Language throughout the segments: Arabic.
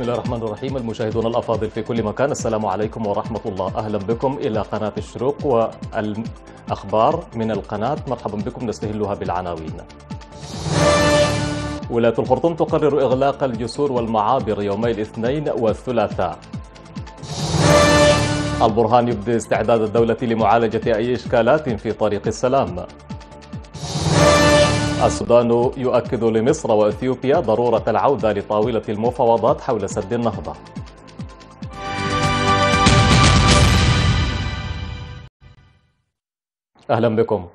بسم الله الرحمن الرحيم المشاهدون الأفاضل في كل مكان السلام عليكم ورحمة الله أهلا بكم إلى قناة الشروق والأخبار من القناة مرحبا بكم نستهلها بالعناوين ولاية الخرطوم تقرر إغلاق الجسور والمعابر يومي الاثنين والثلاثاء البرهان يبدي استعداد الدولة لمعالجة أي إشكالات في طريق السلام السودان يؤكد لمصر واثيوبيا ضروره العوده لطاوله المفاوضات حول سد النهضه اهلا بكم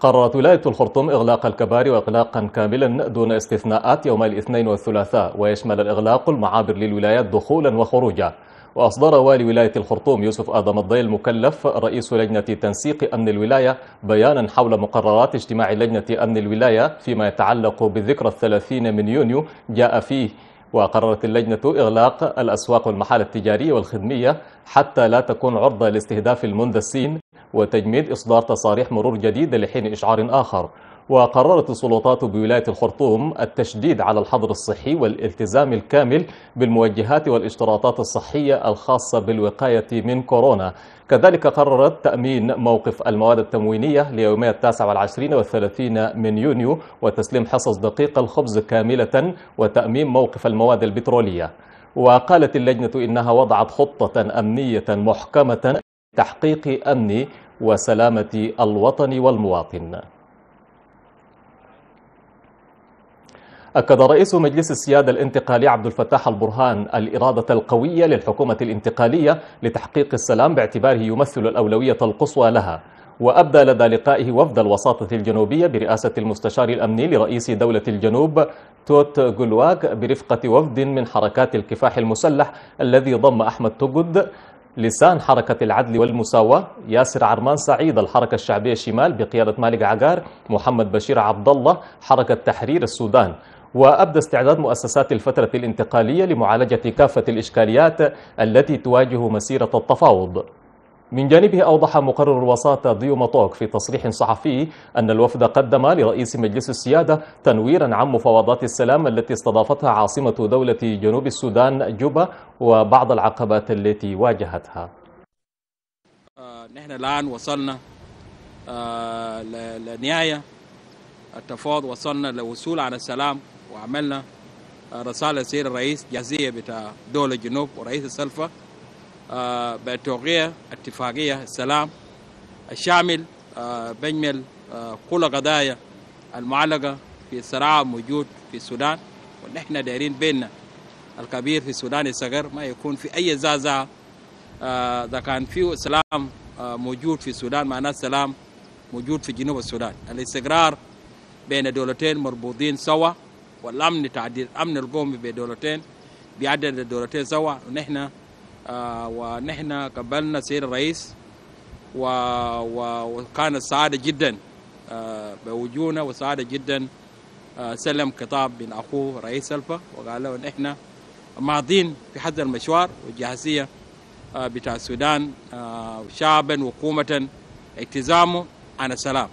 قررت ولاية الخرطوم إغلاق الكباري وإغلاقا كاملا دون استثناءات يوم الاثنين والثلاثاء ويشمل الإغلاق المعابر للولايات دخولا وخروجا وأصدر والي ولاية الخرطوم يوسف آدم الضي المكلف رئيس لجنة تنسيق أمن الولاية بيانا حول مقررات اجتماع لجنة أمن الولاية فيما يتعلق بالذكرى الثلاثين من يونيو جاء فيه وقررت اللجنة إغلاق الأسواق والمحال التجارية والخدمية حتى لا تكون عرضة لاستهداف المندسين وتجميد إصدار تصاريح مرور جديدة لحين إشعار آخر وقررت السلطات بولاية الخرطوم التشديد على الحظر الصحي والالتزام الكامل بالموجهات والاشتراطات الصحية الخاصة بالوقاية من كورونا كذلك قررت تأمين موقف المواد التموينية ليومي التاسع والعشرين والثلاثين من يونيو وتسليم حصص دقيق الخبز كاملة وتأمين موقف المواد البترولية وقالت اللجنة إنها وضعت خطة أمنية محكمة تحقيق أمن وسلامة الوطن والمواطن أكد رئيس مجلس السيادة الانتقالي عبد الفتاح البرهان الإرادة القوية للحكومة الانتقالية لتحقيق السلام باعتباره يمثل الأولوية القصوى لها وأبدى لدى لقائه وفد الوساطة الجنوبية برئاسة المستشار الأمني لرئيس دولة الجنوب توت جولواك برفقة وفد من حركات الكفاح المسلح الذي ضم أحمد توجد لسان حركة العدل والمساواة ياسر عرمان سعيد الحركة الشعبية الشمال بقيادة مالك عقار محمد بشير عبد الله حركة تحرير السودان وأبدى استعداد مؤسسات الفترة الانتقالية لمعالجة كافة الإشكاليات التي تواجه مسيرة التفاوض من جانبه أوضح مقرر الوساطة ديوماتوك في تصريح صحفي أن الوفد قدم لرئيس مجلس السيادة تنويرا عن مفاوضات السلام التي استضافتها عاصمة دولة جنوب السودان جوبا وبعض العقبات التي واجهتها نحن الآن وصلنا آه، لنهاية التفاوض وصلنا للوصول على السلام وعملنا آه، رسالة سير الرئيس جزية بتاع دولة الجنوب ورئيس السلفة آه، بتوقيع اتفاقية السلام الشامل آه، بيجمل كل قضايا المعلقة في الصراع موجود في السودان ونحن دايرين بيننا الكبير في السودان الصغير ما يكون في أي زازة إذا كان في سلام موجود في السودان معناه سلام موجود في جنوب السودان الاستقرار بين دولتين مربوطين سوا والامن تعديل امن القومي بدولتين بعدد الدولتين سوا ونحن آه ونحن قبلنا سير الرئيس و... و... وكانت سعاده جدا آه بوجودنا وسعاده جدا آه سلم خطاب من اخوه رئيس الفا وقال له نحن ماضين في هذا المشوار والجاهزيه آه، بتاع السودان آه، شعبا وقومه التزامه على السلام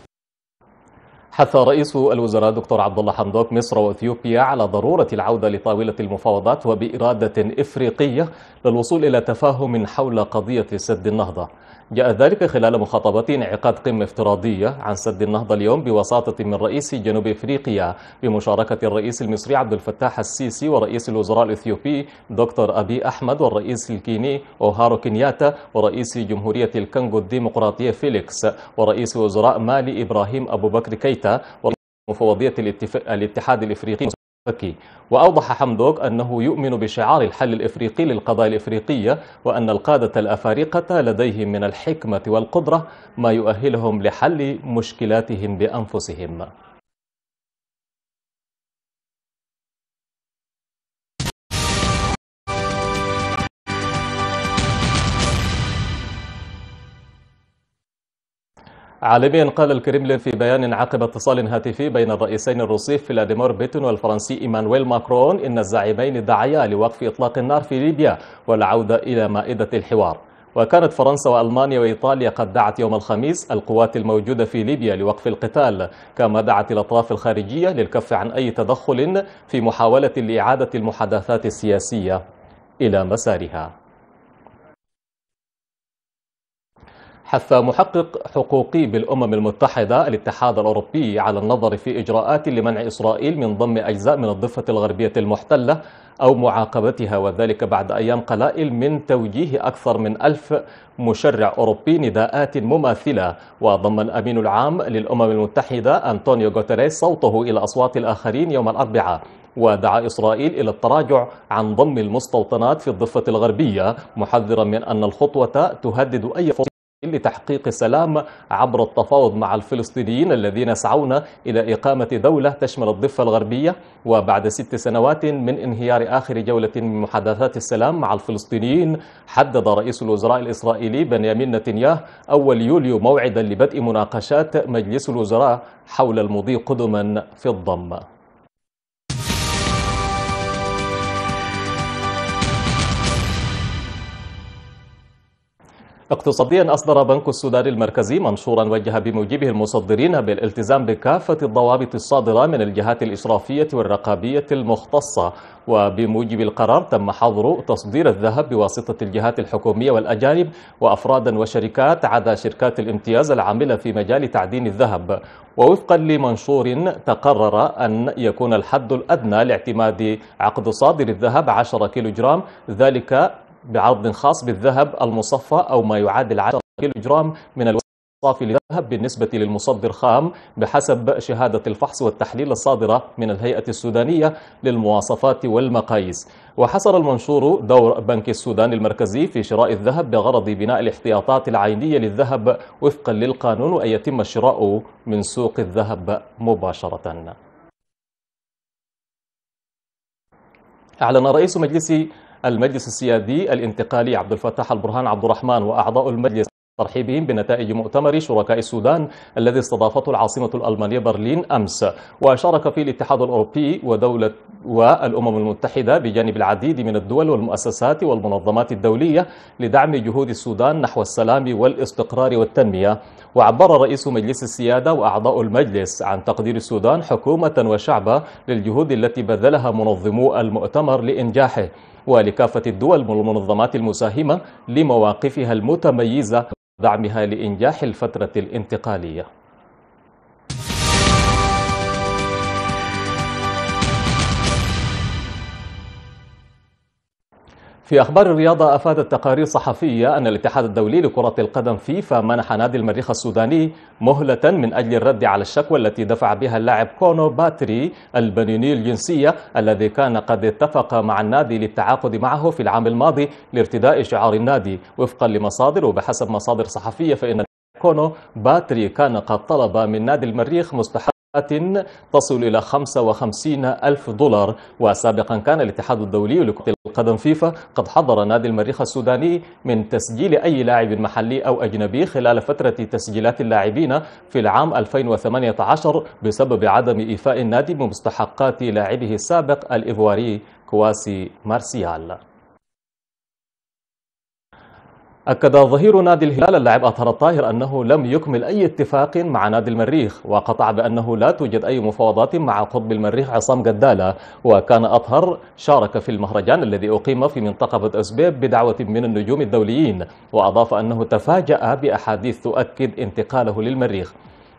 حث رئيس الوزراء دكتور عبد الله حمدوك مصر واثيوبيا على ضروره العوده لطاوله المفاوضات وباراده افريقيه للوصول الى تفاهم حول قضيه سد النهضه. جاء ذلك خلال مخاطبة انعقاد قمة افتراضية عن سد النهضة اليوم بوساطة من رئيس جنوب افريقيا بمشاركة الرئيس المصري عبد الفتاح السيسي ورئيس الوزراء الاثيوبي دكتور ابي احمد والرئيس الكيني اوهارو كينياتا ورئيس جمهورية الكونغو الديمقراطية فيليكس ورئيس وزراء مالي ابراهيم ابو بكر كيتا ومفوضية الاتف... الاتحاد الافريقي مكي وأوضح حمدوك أنه يؤمن بشعار الحل الإفريقي للقضايا الإفريقية وأن القادة الأفارقة لديهم من الحكمة والقدرة ما يؤهلهم لحل مشكلاتهم بأنفسهم عالميا قال الكريملين في بيان عقب اتصال هاتفي بين الرئيسين الروسي فلاديمير بيتون والفرنسي ايمانويل ماكرون ان الزعيمين دعيا لوقف اطلاق النار في ليبيا والعوده الى مائده الحوار وكانت فرنسا والمانيا وايطاليا قد دعت يوم الخميس القوات الموجوده في ليبيا لوقف القتال كما دعت الاطراف الخارجيه للكف عن اي تدخل في محاوله لاعاده المحادثات السياسيه الى مسارها حث محقق حقوقي بالأمم المتحدة الاتحاد الأوروبي على النظر في إجراءات لمنع إسرائيل من ضم أجزاء من الضفة الغربية المحتلة أو معاقبتها وذلك بعد أيام قلائل من توجيه أكثر من ألف مشرع أوروبي نداءات مماثلة وضم الأمين العام للأمم المتحدة أنطونيو غوتريس صوته إلى أصوات الآخرين يوم الأربعاء ودعا إسرائيل إلى التراجع عن ضم المستوطنات في الضفة الغربية محذرا من أن الخطوة تهدد أي فرصة لتحقيق سلام عبر التفاوض مع الفلسطينيين الذين يسعون إلى إقامة دولة تشمل الضفة الغربية وبعد ست سنوات من انهيار آخر جولة من محادثات السلام مع الفلسطينيين حدد رئيس الوزراء الإسرائيلي بنيامين نتنياهو أول يوليو موعدا لبدء مناقشات مجلس الوزراء حول المضي قدما في الضم اقتصاديا أصدر بنك السودان المركزي منشورا وجه بموجبه المصدرين بالالتزام بكافة الضوابط الصادرة من الجهات الإشرافية والرقابية المختصة وبموجب القرار تم حظر تصدير الذهب بواسطة الجهات الحكومية والأجانب وأفرادا وشركات عدا شركات الامتياز العاملة في مجال تعدين الذهب ووفقا لمنشور تقرر أن يكون الحد الأدنى لاعتماد عقد صادر الذهب 10 كيلوغرام ذلك بعرض خاص بالذهب المصفى أو ما يعادل 10 كيلوغرام من الوزن الصافي للذهب بالنسبة للمصدر خام بحسب شهادة الفحص والتحليل الصادرة من الهيئة السودانية للمواصفات والمقاييس وحصر المنشور دور بنك السودان المركزي في شراء الذهب بغرض بناء الاحتياطات العينية للذهب وفقا للقانون وأن يتم الشراء من سوق الذهب مباشرة أعلن رئيس مجلس المجلس السيادي الانتقالي عبد الفتاح البرهان عبد الرحمن وأعضاء المجلس ترحيبهم بنتائج مؤتمر شركاء السودان الذي استضافته العاصمة الألمانية برلين أمس وشارك فيه الاتحاد الأوروبي ودولة والأمم المتحدة بجانب العديد من الدول والمؤسسات والمنظمات الدولية لدعم جهود السودان نحو السلام والاستقرار والتنمية وعبر رئيس مجلس السيادة وأعضاء المجلس عن تقدير السودان حكومة وشعبا للجهود التي بذلها منظمو المؤتمر لإنجاحه ولكافة الدول والمنظمات المساهمة لمواقفها المتميزة ودعمها لإنجاح الفترة الانتقالية في أخبار الرياضة أفادت تقارير صحفية أن الاتحاد الدولي لكرة القدم فيفا منح نادي المريخ السوداني مهلة من أجل الرد على الشكوى التي دفع بها اللاعب كونو باتري البنيني الجنسية الذي كان قد اتفق مع النادي للتعاقد معه في العام الماضي لارتداء شعار النادي وفقا لمصادر وبحسب مصادر صحفية فإن كونو باتري كان قد طلب من نادي المريخ مستحق تصل إلى 55 ألف دولار وسابقا كان الاتحاد الدولي لكرة القدم فيفا قد حضر نادي المريخ السوداني من تسجيل أي لاعب محلي أو أجنبي خلال فترة تسجيلات اللاعبين في العام 2018 بسبب عدم إيفاء النادي بمستحقات لاعبه السابق الإيفواري كواسي مارسيال أكد ظهير نادي الهلال اللاعب أطهر الطاهر أنه لم يكمل أي اتفاق مع نادي المريخ وقطع بأنه لا توجد أي مفاوضات مع قطب المريخ عصام قدالة وكان أطهر شارك في المهرجان الذي أقيم في منطقة أسبيب بدعوة من النجوم الدوليين وأضاف أنه تفاجأ بأحاديث تؤكد انتقاله للمريخ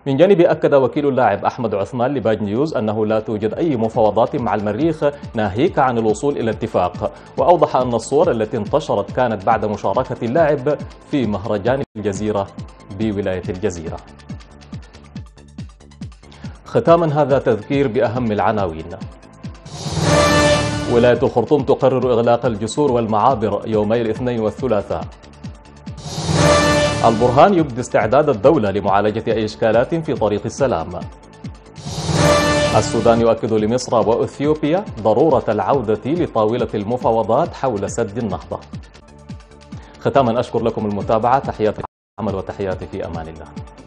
من جانبه أكد وكيل اللاعب أحمد عثمان لباج نيوز أنه لا توجد أي مفاوضات مع المريخ ناهيك عن الوصول إلى اتفاق وأوضح أن الصور التي انتشرت كانت بعد مشاركة اللاعب في مهرجان الجزيرة بولاية الجزيرة ختاما هذا تذكير بأهم العناوين ولاية الخرطوم تقرر إغلاق الجسور والمعابر يومي الاثنين والثلاثاء البرهان يبدي استعداد الدولة لمعالجة أي إشكالات في طريق السلام السودان يؤكد لمصر وأثيوبيا ضرورة العودة لطاولة المفاوضات حول سد النهضة ختاما أشكر لكم المتابعة تحياتي عمل وتحياتي في أمان الله